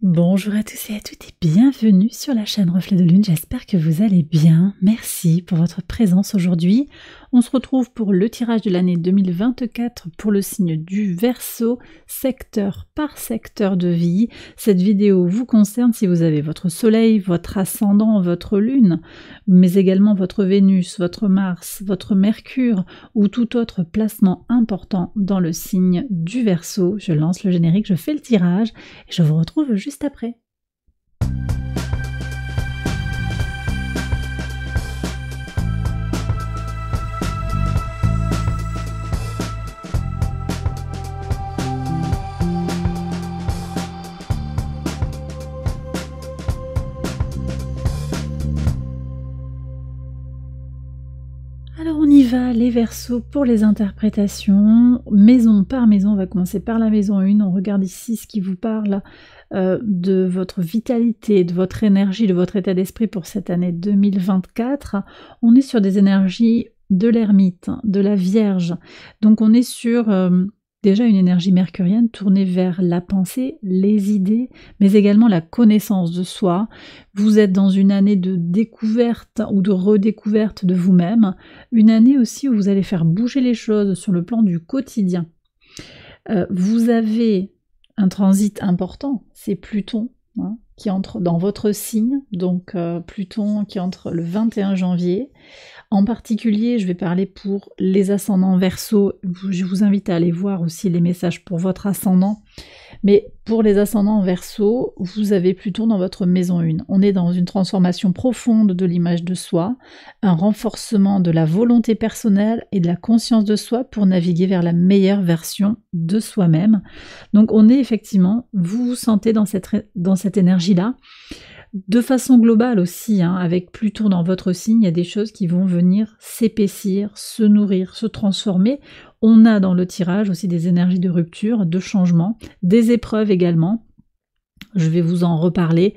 Bonjour à tous et à toutes et bienvenue sur la chaîne Reflet de Lune, j'espère que vous allez bien, merci pour votre présence aujourd'hui. On se retrouve pour le tirage de l'année 2024 pour le signe du Verseau, secteur par secteur de vie. Cette vidéo vous concerne si vous avez votre Soleil, votre Ascendant, votre Lune, mais également votre Vénus, votre Mars, votre Mercure ou tout autre placement important dans le signe du Verseau. Je lance le générique, je fais le tirage et je vous retrouve juste après. les versos pour les interprétations, maison par maison. On va commencer par la maison 1. On regarde ici ce qui vous parle euh, de votre vitalité, de votre énergie, de votre état d'esprit pour cette année 2024. On est sur des énergies de l'ermite, de la Vierge. Donc on est sur... Euh, déjà une énergie mercurienne tournée vers la pensée, les idées, mais également la connaissance de soi. Vous êtes dans une année de découverte ou de redécouverte de vous-même, une année aussi où vous allez faire bouger les choses sur le plan du quotidien. Euh, vous avez un transit important, c'est Pluton. Hein qui entre dans votre signe, donc euh, Pluton qui entre le 21 janvier. En particulier, je vais parler pour les ascendants verso. Je vous invite à aller voir aussi les messages pour votre ascendant. Mais pour les ascendants en verso, vous avez Pluton dans votre maison une. On est dans une transformation profonde de l'image de soi, un renforcement de la volonté personnelle et de la conscience de soi pour naviguer vers la meilleure version de soi-même. Donc on est effectivement, vous vous sentez dans cette, dans cette énergie-là. De façon globale aussi, hein, avec Pluton dans votre signe, il y a des choses qui vont venir s'épaissir, se nourrir, se transformer on a dans le tirage aussi des énergies de rupture, de changement, des épreuves également. Je vais vous en reparler.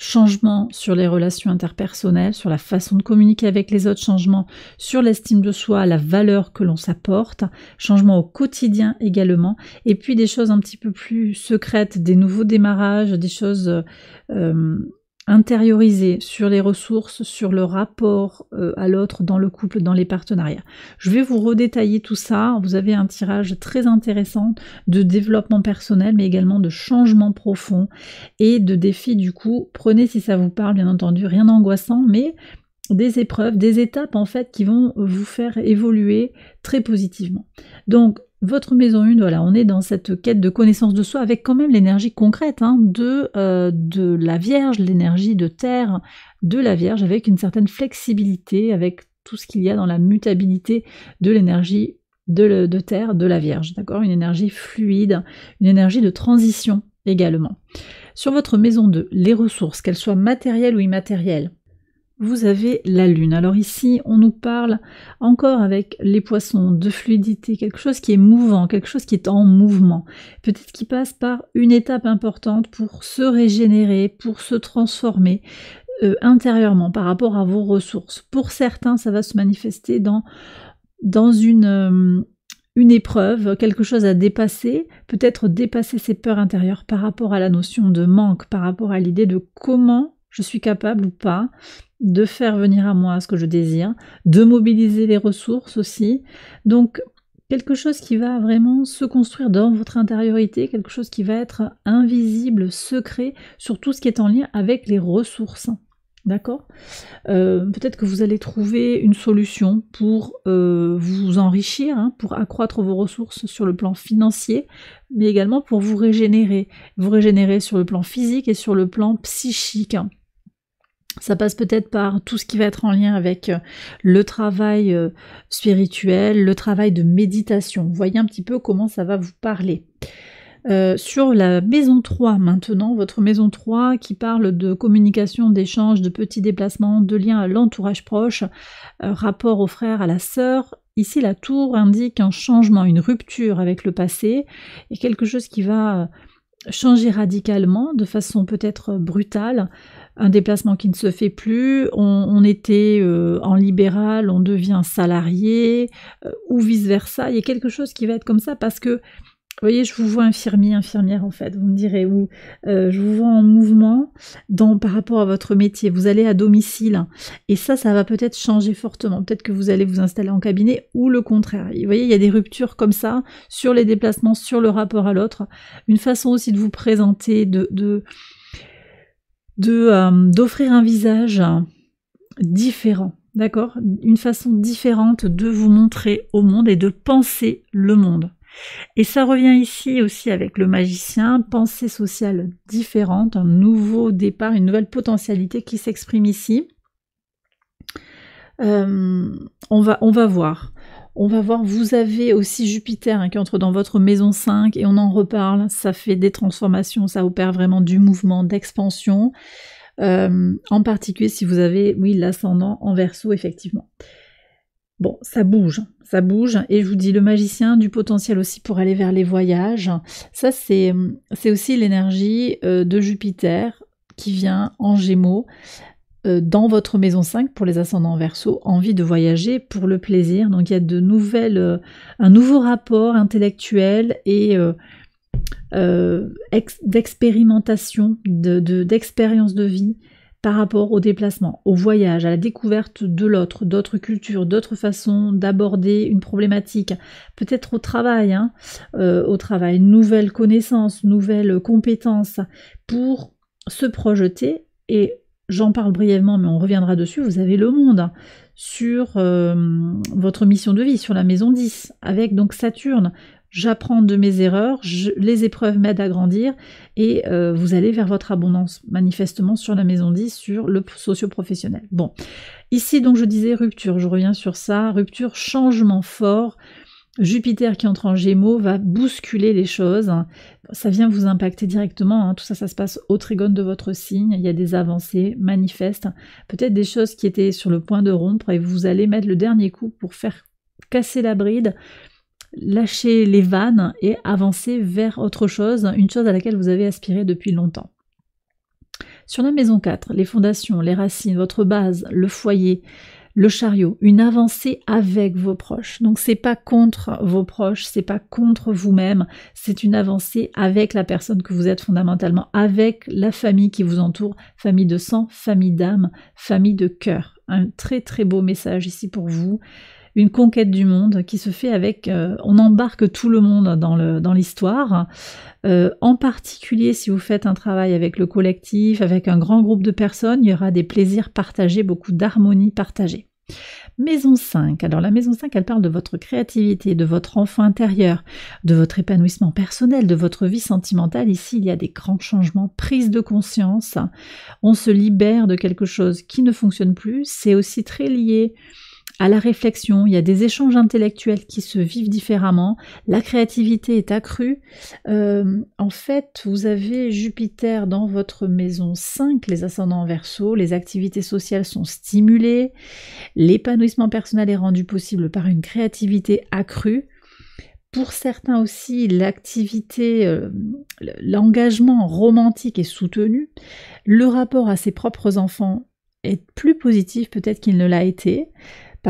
Changement sur les relations interpersonnelles, sur la façon de communiquer avec les autres, changement sur l'estime de soi, la valeur que l'on s'apporte, changement au quotidien également, et puis des choses un petit peu plus secrètes, des nouveaux démarrages, des choses euh, euh, Intérioriser sur les ressources, sur le rapport euh, à l'autre dans le couple, dans les partenariats. Je vais vous redétailler tout ça. Vous avez un tirage très intéressant de développement personnel, mais également de changement profond et de défis. Du coup, prenez si ça vous parle, bien entendu, rien d'angoissant, mais des épreuves, des étapes en fait qui vont vous faire évoluer très positivement. Donc votre maison 1, voilà, on est dans cette quête de connaissance de soi avec quand même l'énergie concrète hein, de, euh, de la Vierge, l'énergie de terre de la Vierge, avec une certaine flexibilité, avec tout ce qu'il y a dans la mutabilité de l'énergie de, de terre de la Vierge, d'accord Une énergie fluide, une énergie de transition également. Sur votre maison 2, les ressources, qu'elles soient matérielles ou immatérielles, vous avez la lune. Alors ici, on nous parle encore avec les poissons de fluidité, quelque chose qui est mouvant, quelque chose qui est en mouvement. Peut-être qui passe par une étape importante pour se régénérer, pour se transformer euh, intérieurement par rapport à vos ressources. Pour certains, ça va se manifester dans, dans une... Euh, une épreuve, quelque chose à dépasser, peut-être dépasser ses peurs intérieures par rapport à la notion de manque, par rapport à l'idée de comment je suis capable ou pas de faire venir à moi ce que je désire, de mobiliser les ressources aussi. Donc quelque chose qui va vraiment se construire dans votre intériorité, quelque chose qui va être invisible, secret, sur tout ce qui est en lien avec les ressources. D'accord euh, Peut-être que vous allez trouver une solution pour euh, vous enrichir, hein, pour accroître vos ressources sur le plan financier, mais également pour vous régénérer. Vous régénérer sur le plan physique et sur le plan psychique. Ça passe peut-être par tout ce qui va être en lien avec euh, le travail euh, spirituel, le travail de méditation. Voyez un petit peu comment ça va vous parler. Euh, sur la maison 3 maintenant, votre maison 3 qui parle de communication, d'échange, de petits déplacements, de liens à l'entourage proche, rapport au frère, à la sœur. Ici, la tour indique un changement, une rupture avec le passé et quelque chose qui va changer radicalement, de façon peut-être brutale, un déplacement qui ne se fait plus, on, était euh, en libéral, on devient salarié, euh, ou vice-versa. Il y a quelque chose qui va être comme ça parce que, vous voyez, je vous vois infirmier, infirmière en fait, vous me direz, ou euh, je vous vois en mouvement dans, par rapport à votre métier. Vous allez à domicile, hein. et ça, ça va peut-être changer fortement. Peut-être que vous allez vous installer en cabinet ou le contraire. Vous voyez, il y a des ruptures comme ça sur les déplacements, sur le rapport à l'autre. Une façon aussi de vous présenter, de euh, d'offrir un visage différent, d'accord Une façon différente de vous montrer au monde et de penser le monde. Et ça revient ici aussi avec le magicien, pensée sociale différente, un nouveau départ, une nouvelle potentialité qui s'exprime ici. Euh, on, va, on va voir. On va voir, vous avez aussi Jupiter hein, qui entre dans votre maison 5 et on en reparle. Ça fait des transformations, ça opère vraiment du mouvement, d'expansion. Euh, en particulier si vous avez, oui, l'ascendant en verso, effectivement. Bon, ça bouge, ça bouge, et je vous dis, le magicien du potentiel aussi pour aller vers les voyages, ça c'est aussi l'énergie euh, de Jupiter qui vient en gémeaux. Euh, dans votre maison 5 pour les ascendants verso, envie de voyager pour le plaisir. Donc il y a de nouvelles, euh, un nouveau rapport intellectuel et euh, d'expérimentation, d'expérience de, de vie par rapport au déplacement, au voyage, à la découverte de l'autre, d'autres cultures, d'autres façons d'aborder une problématique, peut-être au travail, hein, au travail, nouvelles connaissances, nouvelles compétences, pour se projeter et j'en parle brièvement, mais on reviendra dessus, vous avez le monde sur euh, votre mission de vie, sur la maison 10, avec donc Saturne. J'apprends de mes erreurs, les épreuves m'aident à grandir et euh, vous allez vers votre abondance, manifestement sur la maison 10, sur le socio-professionnel. Bon, ici donc je disais rupture, je reviens sur ça, rupture, changement fort, Jupiter qui entre en gémeaux va bousculer les choses. Ça vient vous impacter directement. Hein. Tout ça, ça se passe au trigone de votre signe. Il y a des avancées manifestes. Peut-être des choses qui étaient sur le point de rompre et vous allez mettre le dernier coup pour faire casser la bride, lâcher les vannes et avancer vers autre chose, une chose à laquelle vous avez aspiré depuis longtemps. Sur la maison 4, les fondations, les racines, votre base, le foyer, le chariot, une avancée avec vos proches. Donc c'est pas contre vos proches, c'est pas contre vous-même, c'est une avancée avec la personne que vous êtes fondamentalement, avec la famille qui vous entoure, famille de sang, famille d'âme, famille de cœur. Un très très beau message ici pour vous une conquête du monde qui se fait avec, euh, on embarque tout le monde dans l'histoire, dans euh, en particulier si vous faites un travail avec le collectif, avec un grand groupe de personnes, il y aura des plaisirs partagés, beaucoup d'harmonie partagée. Maison 5. Alors la maison 5, elle parle de votre créativité, de votre enfant intérieur, de votre épanouissement personnel, de votre vie sentimentale. Ici, il y a des grands changements, prise de conscience. On se libère de quelque chose qui ne fonctionne plus. C'est aussi très lié à la réflexion, il y a des échanges intellectuels qui se vivent différemment, la créativité est accrue. Euh, en fait, vous avez Jupiter dans votre maison 5, les ascendants en verso, les activités sociales sont stimulées, l'épanouissement personnel est rendu possible par une créativité accrue. Pour certains aussi, l'activité, euh, l'engagement romantique est soutenu, le rapport à ses propres enfants est plus positif peut-être qu'il ne l'a été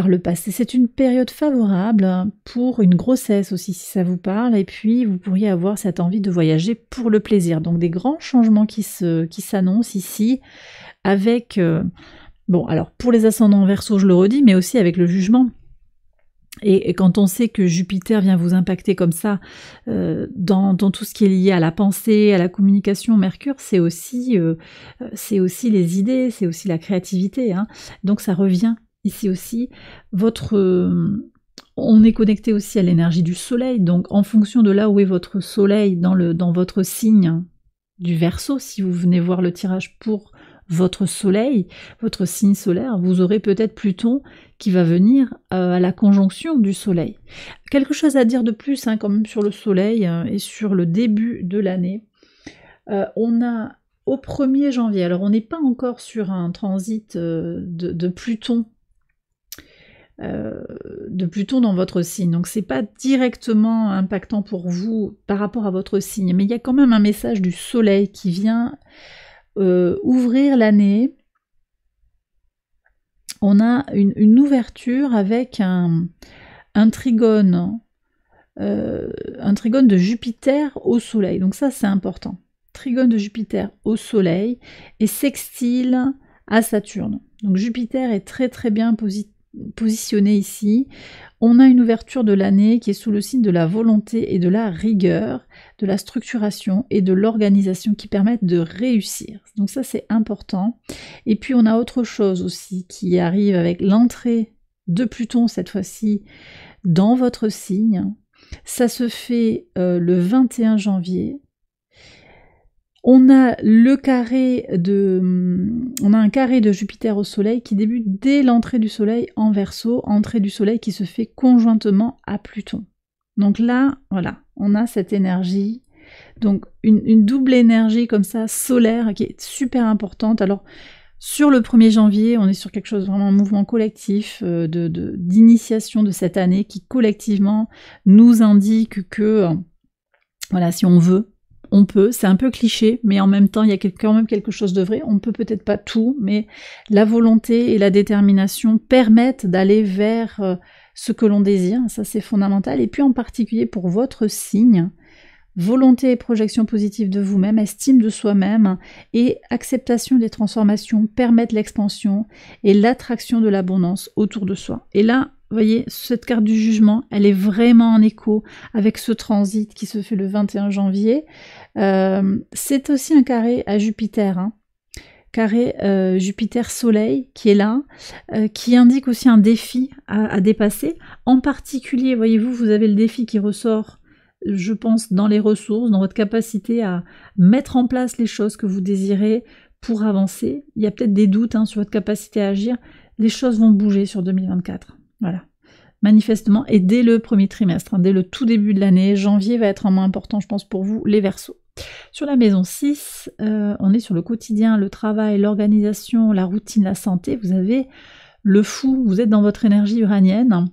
le passé. C'est une période favorable pour une grossesse aussi si ça vous parle et puis vous pourriez avoir cette envie de voyager pour le plaisir. Donc des grands changements qui se qui s'annoncent ici avec euh, bon alors pour les ascendants verso, je le redis mais aussi avec le jugement. Et, quand on sait que Jupiter vient vous impacter comme ça euh, dans, tout ce qui est lié à la pensée, à la communication, Mercure, c'est aussi, euh, c'est aussi les idées, c'est aussi la créativité. Hein. Donc ça revient ici aussi, votre, euh, on est connecté aussi à l'énergie du soleil, donc en fonction de là où est votre soleil dans, le, dans votre signe du verso, si vous venez voir le tirage pour votre soleil, votre signe solaire, vous aurez peut-être Pluton qui va venir euh, à la conjonction du soleil. Quelque chose à dire de plus hein, quand même sur le soleil euh, et sur le début de l'année. on a au 1er janvier, alors on n'est pas encore sur un transit de, de Pluton de Pluton dans votre signe. Donc c'est pas directement impactant pour vous par rapport à votre signe, mais il y a quand même un message du soleil qui vient euh, ouvrir l'année. On a une, ouverture avec un, trigone, euh, un trigone de Jupiter au soleil. Donc ça c'est important. Trigone de Jupiter au soleil et sextile à Saturne. Donc Jupiter est très très bien positif positionné ici, on a une ouverture de l'année qui est sous le signe de la volonté et de la rigueur, de la structuration et de l'organisation qui permettent de réussir. Donc ça c'est important. Et puis on a autre chose aussi qui arrive avec l'entrée de Pluton cette fois-ci dans votre signe. Ça se fait euh, le 21 janvier. On a le carré de, mm, on a un carré de Jupiter au Soleil qui débute dès l'entrée du Soleil en Verseau, entrée du Soleil qui se fait conjointement à Pluton. Donc là, voilà, on a cette énergie, donc une, double énergie comme ça solaire qui est super importante. Alors sur le 1er janvier, on est sur quelque chose vraiment un mouvement collectif euh, d'initiation de, cette année qui collectivement nous indique que euh, voilà, si on veut, on peut, c'est un peu cliché, mais en même temps, il y a quand même quelque chose de vrai. On peut peut-être pas tout, mais la volonté et la détermination permettent d'aller vers euh, ce que l'on désire. Ça, c'est fondamental. Et puis, en particulier pour votre signe, volonté et projection positive de vous-même, estime de soi-même et acceptation des transformations permettent l'expansion et l'attraction de l'abondance autour de soi. Et là, vous voyez, cette carte du jugement, elle est vraiment en écho avec ce transit qui se fait le 21 janvier. Euh, c'est aussi un carré à Jupiter, hein. carré euh, Jupiter-Soleil qui est là, euh, qui indique aussi un défi à, dépasser. En particulier, voyez-vous, vous avez le défi qui ressort, je pense, dans les ressources, dans votre capacité à mettre en place les choses que vous désirez pour avancer. Il y a peut-être des doutes hein, sur votre capacité à agir. Les choses vont bouger sur 2024. Voilà. Manifestement, et dès le premier trimestre, hein, dès le tout début de l'année, janvier va être un mois important, je pense, pour vous, les versos. Sur la maison 6, euh, on est sur le quotidien, le travail, l'organisation, la routine, la santé. Vous avez le fou, vous êtes dans votre énergie uranienne.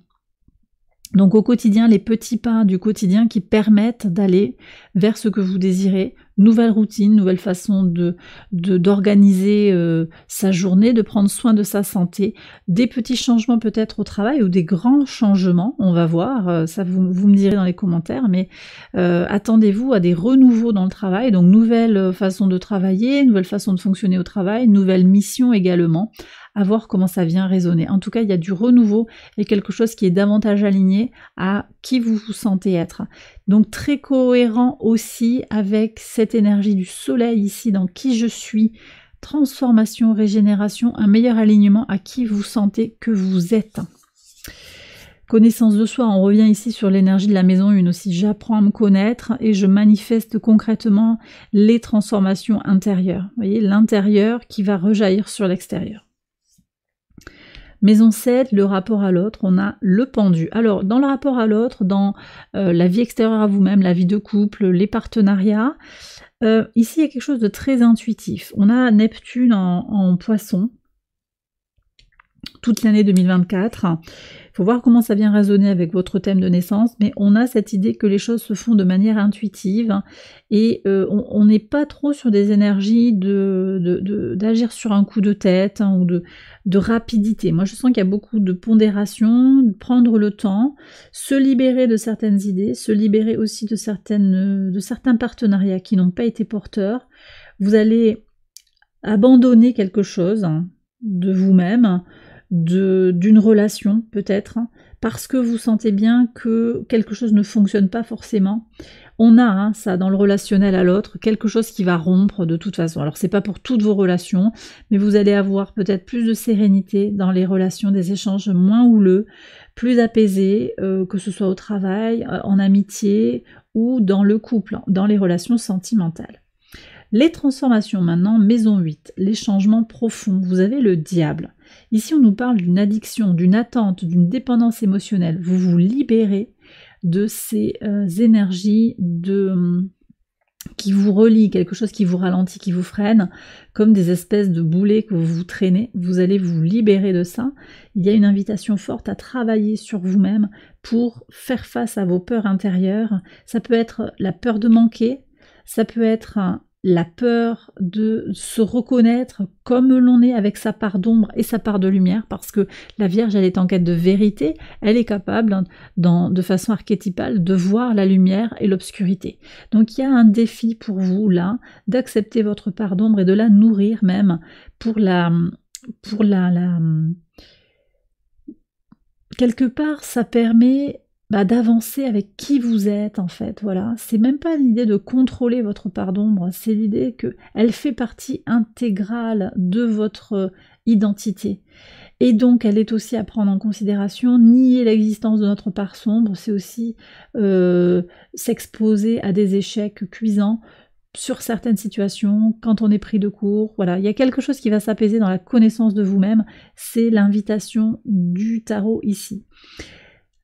Donc au quotidien, les petits pas du quotidien qui permettent d'aller vers ce que vous désirez nouvelle routine, nouvelle façon de d'organiser euh, sa journée, de prendre soin de sa santé, des petits changements peut-être au travail ou des grands changements, on va voir, euh, ça vous, me direz dans les commentaires, mais euh, attendez-vous à des renouveaux dans le travail, donc nouvelle façon de travailler, nouvelle façon de fonctionner au travail, nouvelle mission également, à voir comment ça vient résonner. En tout cas, il y a du renouveau et quelque chose qui est davantage aligné à qui vous vous sentez être. Donc très cohérent aussi avec cette énergie du soleil ici dans qui je suis, transformation, régénération, un meilleur alignement à qui vous sentez que vous êtes. Connaissance de soi, on revient ici sur l'énergie de la maison une aussi. J'apprends à me connaître et je manifeste concrètement les transformations intérieures. voyez, l'intérieur qui va rejaillir sur l'extérieur on 7, le rapport à l'autre, on a le pendu. Alors, dans le rapport à l'autre, dans euh, la vie extérieure à vous-même, la vie de couple, les partenariats, euh, ici, il y a quelque chose de très intuitif. On a Neptune en, en poisson, toute l'année 2024. Il faut voir comment ça vient résonner avec votre thème de naissance, mais on a cette idée que les choses se font de manière intuitive et euh, on n'est pas trop sur des énergies de, d'agir sur un coup de tête hein, ou de, rapidité. Moi, je sens qu'il y a beaucoup de pondération, prendre le temps, se libérer de certaines idées, se libérer aussi de, certaines, de certains partenariats qui n'ont pas été porteurs. Vous allez abandonner quelque chose hein, de vous-même d'une relation peut-être, parce que vous sentez bien que quelque chose ne fonctionne pas forcément. On a hein, ça dans le relationnel à l'autre, quelque chose qui va rompre de toute façon. Alors c'est pas pour toutes vos relations, mais vous allez avoir peut-être plus de sérénité dans les relations, des échanges moins houleux, plus apaisés, euh, que ce soit au travail, euh, en amitié ou dans le couple, dans les relations sentimentales. Les transformations maintenant, maison 8, les changements profonds, vous avez le diable. Ici, on nous parle d'une addiction, d'une attente, d'une dépendance émotionnelle. Vous vous libérez de ces euh, énergies de hum, qui vous relient, quelque chose qui vous ralentit, qui vous freine, comme des espèces de boulets que vous traînez, vous allez vous libérer de ça. Il y a une invitation forte à travailler sur vous-même pour faire face à vos peurs intérieures. Ça peut être la peur de manquer, ça peut être euh, la peur de se reconnaître comme l'on est avec sa part d'ombre et sa part de lumière, parce que la Vierge, elle est en quête de vérité, elle est capable, hein, de façon archétypale, de voir la lumière et l'obscurité. Donc il y a un défi pour vous, là, d'accepter votre part d'ombre et de la nourrir même pour la... Pour la, la quelque part, ça permet bah, d'avancer avec qui vous êtes en fait. Voilà, c'est même pas l'idée de contrôler votre part d'ombre, c'est l'idée que elle fait partie intégrale de votre euh, identité. Et donc, elle est aussi à prendre en considération. Nier l'existence de notre part sombre, c'est aussi euh, s'exposer à des échecs cuisants sur certaines situations, quand on est pris de court. Voilà, il y a quelque chose qui va s'apaiser dans la connaissance de vous-même. C'est l'invitation du tarot ici.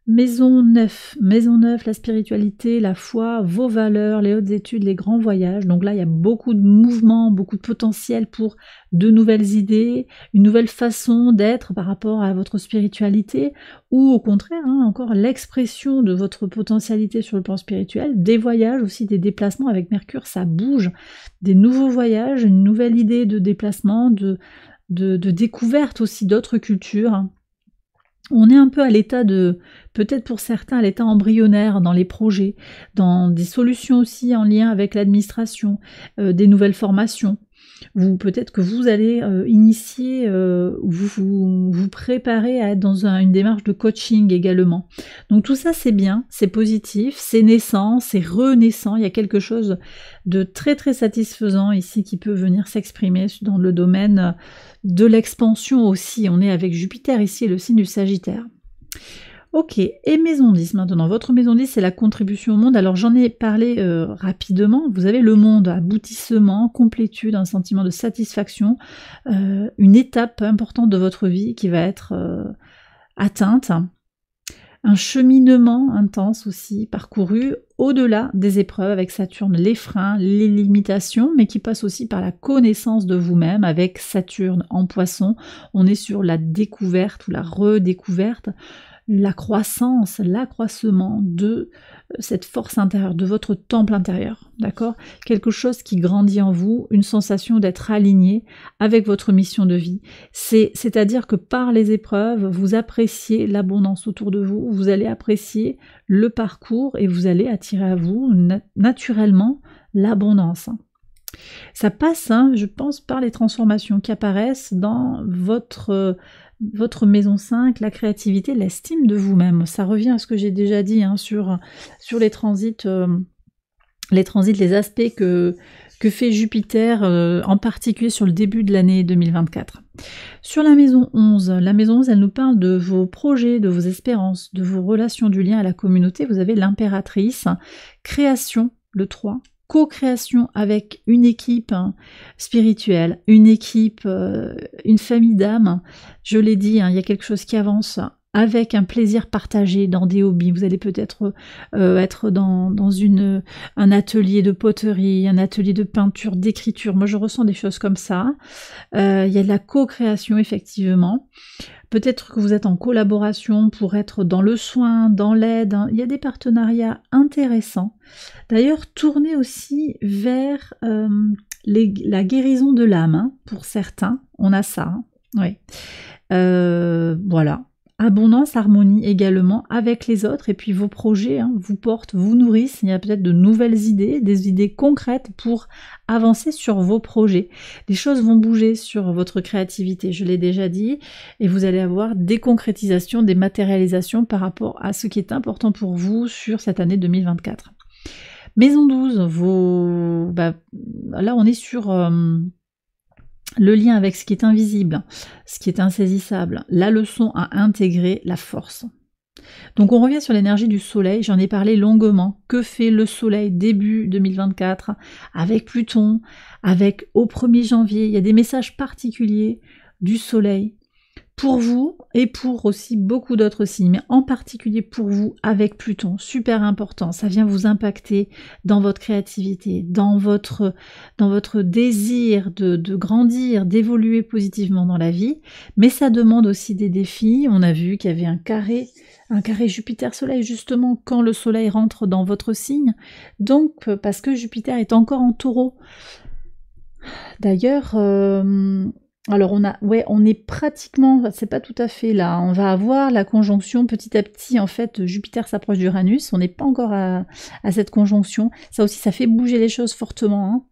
Maison 9, Maison 9, la spiritualité, la foi, vos valeurs, les hautes études, les grands voyages. Donc là, il y a beaucoup de mouvements, beaucoup de potentiel pour de nouvelles idées, une nouvelle façon d'être par rapport à votre spiritualité, ou au contraire, hein, encore l'expression de votre potentialité sur le plan spirituel, des voyages aussi, des déplacements avec Mercure, ça bouge, des nouveaux voyages, une nouvelle idée de déplacement, de, de, découverte aussi d'autres cultures. Hein on est un peu à l'état de, peut-être pour certains, à l'état embryonnaire dans les projets, dans des solutions aussi en lien avec l'administration, euh, des nouvelles formations, peut-être que vous allez euh, initier, euh, vous, vous, préparez à être dans une démarche de coaching également. Donc tout ça c'est bien, c'est positif, c'est naissant, c'est renaissant. Il y a quelque chose de très très satisfaisant ici qui peut venir s'exprimer dans le domaine de l'expansion aussi. On est avec Jupiter ici, le signe du Sagittaire. Ok, et maison 10 maintenant. Votre maison 10, c'est la contribution au monde. Alors j'en ai parlé euh, rapidement. Vous avez le monde, aboutissement, complétude, un sentiment de satisfaction, euh, une étape importante de votre vie qui va être euh, atteinte, un cheminement intense aussi parcouru au-delà des épreuves avec Saturne, les freins, les limitations, mais qui passe aussi par la connaissance de vous-même avec Saturne en poisson. On est sur la découverte ou la redécouverte la croissance, l'accroissement de euh, cette force intérieure, de votre temple intérieur, d'accord Quelque chose qui grandit en vous, une sensation d'être aligné avec votre mission de vie. C'est-à-dire que par les épreuves, vous appréciez l'abondance autour de vous, vous allez apprécier le parcours et vous allez attirer à vous naturellement l'abondance. Ça passe, hein, je pense, par les transformations qui apparaissent dans votre euh, votre maison 5, la créativité, l'estime de vous-même. Ça revient à ce que j'ai déjà dit hein, sur, sur les transits. Euh, les transits, les aspects que, fait Jupiter, euh, en particulier sur le début de l'année 2024. Sur la maison 11, la maison 11, elle nous parle de vos projets, de vos espérances, de vos relations, du lien à la communauté. Vous avez l'impératrice, création, le 3, co-création avec une équipe hein, spirituelle, une équipe, euh, une famille d'âmes. Je l'ai dit, hein, il y a quelque chose qui avance avec un plaisir partagé dans des hobbies. Vous allez peut-être euh, être dans, un atelier de poterie, un atelier de peinture, d'écriture. Moi, je ressens des choses comme ça. Euh, il y a de la co-création, effectivement. Peut-être que vous êtes en collaboration pour être dans le soin, dans l'aide. Hein. Il y a des partenariats intéressants. D'ailleurs, tournez aussi vers euh, la guérison de l'âme, hein, pour certains. On a ça. Hein. Oui. voilà abondance, harmonie également avec les autres. Et puis vos projets hein, vous portent, vous nourrissent. Il y a peut-être de nouvelles idées, des idées concrètes pour avancer sur vos projets. Les choses vont bouger sur votre créativité, je l'ai déjà dit. Et vous allez avoir des concrétisations, des matérialisations par rapport à ce qui est important pour vous sur cette année 2024. Maison 12, vos... Bah, là on est sur... Euh, le lien avec ce qui est invisible, ce qui est insaisissable, la leçon à intégrer, la force. Donc on revient sur l'énergie du Soleil, j'en ai parlé longuement. Que fait le Soleil début 2024 avec Pluton, avec au 1er janvier Il y a des messages particuliers du Soleil pour vous et pour aussi beaucoup d'autres signes, mais en particulier pour vous avec Pluton, super important, ça vient vous impacter dans votre créativité, dans votre, dans votre désir de, de grandir, d'évoluer positivement dans la vie, mais ça demande aussi des défis. On a vu qu'il y avait un carré, un carré Jupiter-Soleil justement quand le Soleil rentre dans votre signe, donc parce que Jupiter est encore en taureau. D'ailleurs, euh, alors on a, ouais, on est pratiquement, c'est pas tout à fait là. Hein. On va avoir la conjonction petit à petit. En fait, Jupiter s'approche d'Uranus. On n'est pas encore à, à, cette conjonction. Ça aussi, ça fait bouger les choses fortement. Hein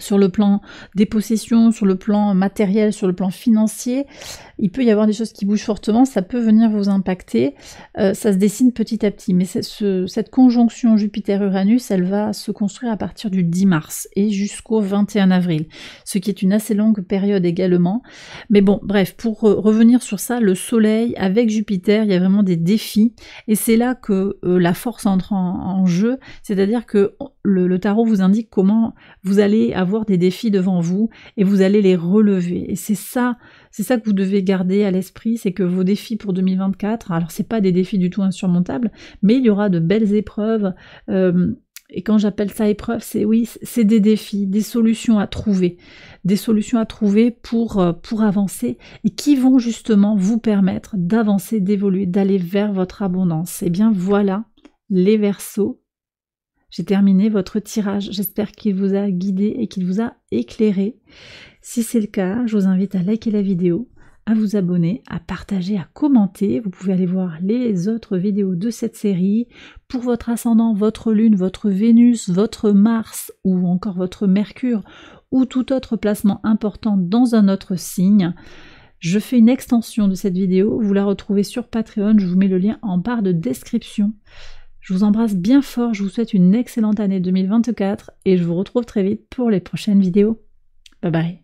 sur le plan des possessions, sur le plan matériel, sur le plan financier, il peut y avoir des choses qui bougent fortement, ça peut venir vous impacter, euh, ça se dessine petit à petit. Mais cette conjonction Jupiter-Uranus, elle va se construire à partir du 10 mars et jusqu'au 21 avril, ce qui est une assez longue période également. Mais bon, bref, pour revenir sur ça, le Soleil avec Jupiter, il y a vraiment des défis, et c'est là que euh, la force entre en, jeu, c'est-à-dire que le tarot vous indique comment vous allez avoir des défis devant vous et vous allez les relever. Et c'est ça, c'est ça que vous devez garder à l'esprit, c'est que vos défis pour 2024, alors c'est pas des défis du tout insurmontables, mais il y aura de belles épreuves. Euh, et quand j'appelle ça épreuve, c'est oui, c'est des défis, des solutions à trouver, des solutions à trouver pour, euh, pour avancer et qui vont justement vous permettre d'avancer, d'évoluer, d'aller vers votre abondance. Et eh bien voilà les versos j'ai terminé votre tirage. J'espère qu'il vous a guidé et qu'il vous a éclairé. Si c'est le cas, je vous invite à liker la vidéo, à vous abonner, à partager, à commenter. Vous pouvez aller voir les autres vidéos de cette série pour votre ascendant, votre lune, votre Vénus, votre Mars ou encore votre Mercure ou tout autre placement important dans un autre signe. Je fais une extension de cette vidéo, vous la retrouvez sur Patreon, je vous mets le lien en barre de description. Je vous embrasse bien fort, je vous souhaite une excellente année 2024 et je vous retrouve très vite pour les prochaines vidéos. Bye bye